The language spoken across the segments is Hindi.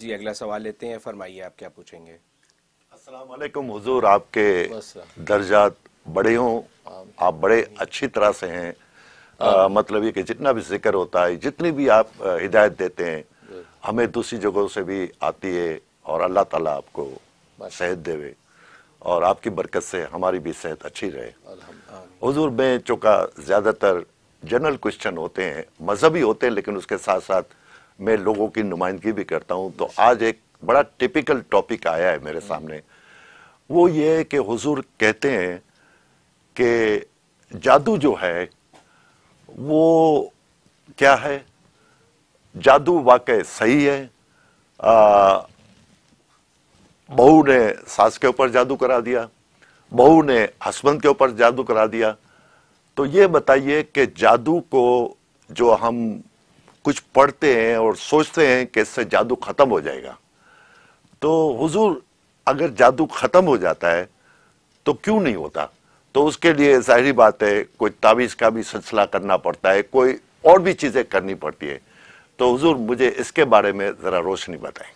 जी अगला सवाल लेते हैं फरमाइए आप क्या पूछेंगे असलम हजूर आपके दर्जात बड़े हों आप बड़े अच्छी तरह से हैं आ, मतलब ये कि जितना भी जिक्र होता है जितनी भी आप हिदायत देते हैं हमें दूसरी जगहों से भी आती है और अल्लाह ताला आपको सेहत देवे और आपकी बरकत से हमारी भी सेहत अच्छी रहे हजूर में चूँका ज़्यादातर जनरल क्वेश्चन होते हैं मजहबी होते हैं लेकिन उसके साथ साथ मैं लोगों की नुमाइंदगी भी करता हूँ तो आज एक बड़ा टिपिकल टॉपिक आया है मेरे हम्म। सामने वो ये है कि हुजूर कहते हैं कि जादू जो है वो क्या है जादू वाकई सही है बहू ने सास के ऊपर जादू करा दिया बहू ने हसबंद के ऊपर जादू करा दिया तो ये बताइए कि जादू को जो हम कुछ पढ़ते हैं और सोचते हैं कि इससे जादू ख़त्म हो जाएगा तो हुजूर अगर जादू ख़त्म हो जाता है तो क्यों नहीं होता तो उसके लिए जाहरी बात है कोई तावीज़ का भी सिलसिला करना पड़ता है कोई और भी चीज़ें करनी पड़ती है तो हुजूर मुझे इसके बारे में ज़रा रोशनी बताएं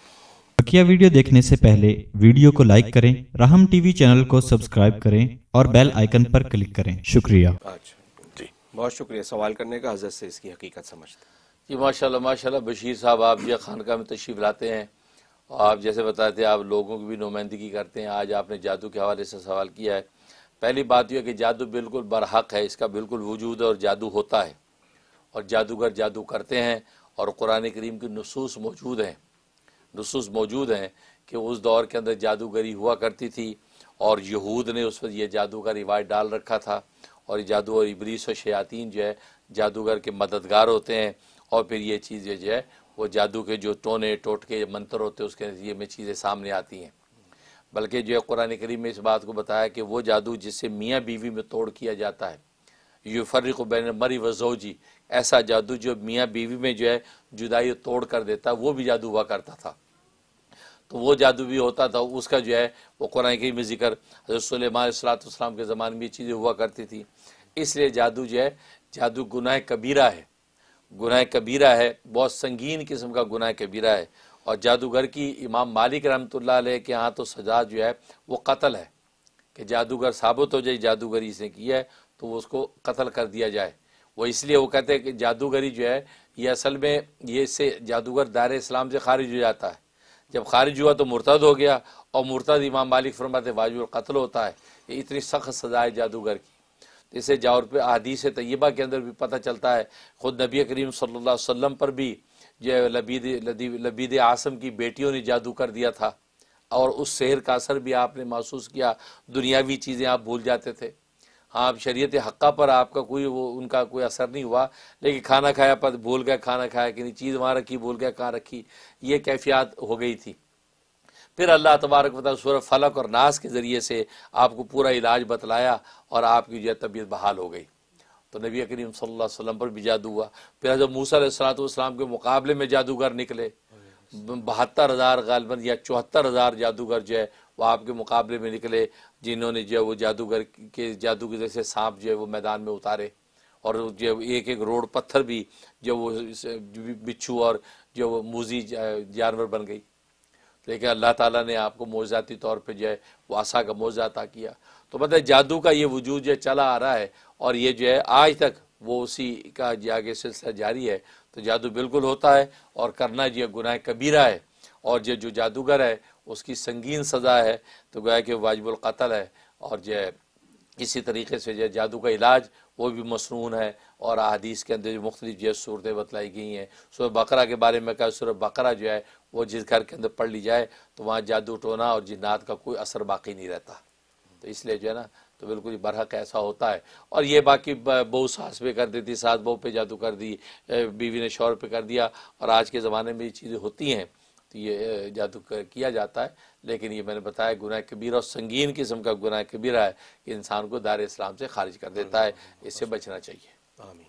बकिया वीडियो देखने से पहले वीडियो को लाइक करें राहम टीवी चैनल को सब्सक्राइब करें और बेल आइकन पर क्लिक करें शुक्रिया अच्छा। जी बहुत शुक्रिया सवाल करने का हजरत से इसकी हकीकत समझते हैं जी माशाल्लाह माशाल्लाह बशीर साहब आप यह खानका में तशरीफ़ लाते हैं और आप जैसे बताते हैं आप लोगों की भी नुमाइंदगी करते हैं आज आपने जादू के हवाले से सवाल किया है पहली बात यह कि जादू बिल्कुल बरहक है इसका बिल्कुल वजूद है और जादू होता है और जादूगर जादू करते हैं और कुरान करीम की नसूस मौजूद हैं नसूस मौजूद हैं कि उस दौर के अंदर जादूगरी हुआ करती थी और यहूद ने उस पर यह जादू का रिवाज डाल रखा था और जादू और इबरीस और शयातीन जो है जादूगर के मददगार होते हैं और फिर ये चीज़ें जो है वो जादू के जो टोने टोटके मंत्र होते हैं उसके नतीजे में चीज़ें सामने आती हैं बल्कि जो है कुरान करीम में इस बात को बताया कि वो जादू जिससे मियाँ बीवी में तोड़ किया जाता है यु फर्क बैन मरी वजोजी ऐसा जादू जो मियाँ बीवी में जो है जुदाई तोड़ कर देता वो भी जादू हुआ करता था तो वो जादू भी होता था उसका जो है वो कुरान करीम में जिक्र हजरत के ज़माने में ये चीज़ें हुआ करती थी इसलिए जादू जो है जादू गुनाह कबीरा है गुनाह कबीरा है बहुत संगीन किस्म का गुनाह कबीरा है और जादूगर की इमाम मालिक रहमत के यहाँ तो सजा जो है वो कत्ल है कि जादूगर साबित हो जाए जादूगरी इसने किया है तो वो उसको कत्ल कर दिया जाए वो इसलिए वो कहते हैं कि जादूगरी जो है ये असल में ये से जादूगर दायर इस्लाम से खारिज हो जाता है जब खारिज हुआ तो मुर्तद हो गया और मुर्तद इमाम मालिक फरमाते वाजुल कत्ल होता है ये इतनी सख्त सजा है जादूगर की इसे जावर पे अदीस तय्यबा के अंदर भी पता चलता है ख़ुद नबी करीम सल्लल्लाहु अलैहि वसल्लम पर भी जो है लबीद लबीद आसम की बेटियों ने जादू कर दिया था और उस शहर का असर भी आपने महसूस किया दुनियावी चीज़ें आप भूल जाते थे हाँ आप शरीत हक़ा पर आपका कोई वो उनका कोई असर नहीं हुआ लेकिन खाना खाया पर भूल गया खाना खाया कि नहीं चीज़ वहाँ रखी भूल गया कहाँ रखी ये कैफियात हो गई थी फिर अल्लाह तबारक मतलब सूर फलक और नास के ज़रिए से आपको पूरा इलाज बतलाया और आपकी जो है तबीयत बहाल हो गई तो नबी करीम सल्लल्लाहु अलैहि वसल्लम पर भी जादू हुआ फिर जब मूसा सलातम के मुकाबले में जादूगर निकले बहत्तर हज़ार गालबन या चौहत्तर हज़ार जादूगर जो है वह आपके मुकाबले में निकले जिन्होंने जो है वो जादूगर के जादू के जैसे सांप जो है वो मैदान में उतारे और जो एक एक रोड पत्थर भी जो वो बिच्छू और जो वो मूजी जानवर बन गई तो लेकिन अल्लाह ताला ने आपको मोजाती तौर पे जो है वासा का मोजा अता किया तो मतलब जादू का ये वजूद जो चला आ रहा है और ये जो है आज तक वो उसी का आगे सिलसिला जारी है तो जादू बिल्कुल होता है और करना जो गुनाह कबीरा है और जो जो जादूगर है उसकी संगीन सज़ा है तो गोया कि वाजबुल कतल है और जो है इसी तरीके से जो जादू का इलाज वो भी मसनून है और अदीस के अंदर जो मुख्तलिफ जो सूरतें बतलाई गई हैं सूर बकरा के बारे में कहा सूर बकरा जो है वो जिस घर के अंदर पढ़ ली जाए तो वहाँ जादू टोना और जिन्नात का कोई असर बाकी नहीं रहता तो इसलिए जो है ना तो बिल्कुल बरहक ऐसा होता है और ये बाकी बहू सास पे कर देती सास बहू पे जादू कर दी बीवी ने शौर पे कर दिया और आज के ज़माने में ये चीज़ें होती हैं तो ये जादू किया जाता है लेकिन ये मैंने बताया गुनाह कबीरा और संगीन किस्म का गुनाह कबीरा है कि इंसान को दार इस्लाम से खारिज कर देता है हाँ, हाँ, इससे हाँ। बचना चाहिए आमीन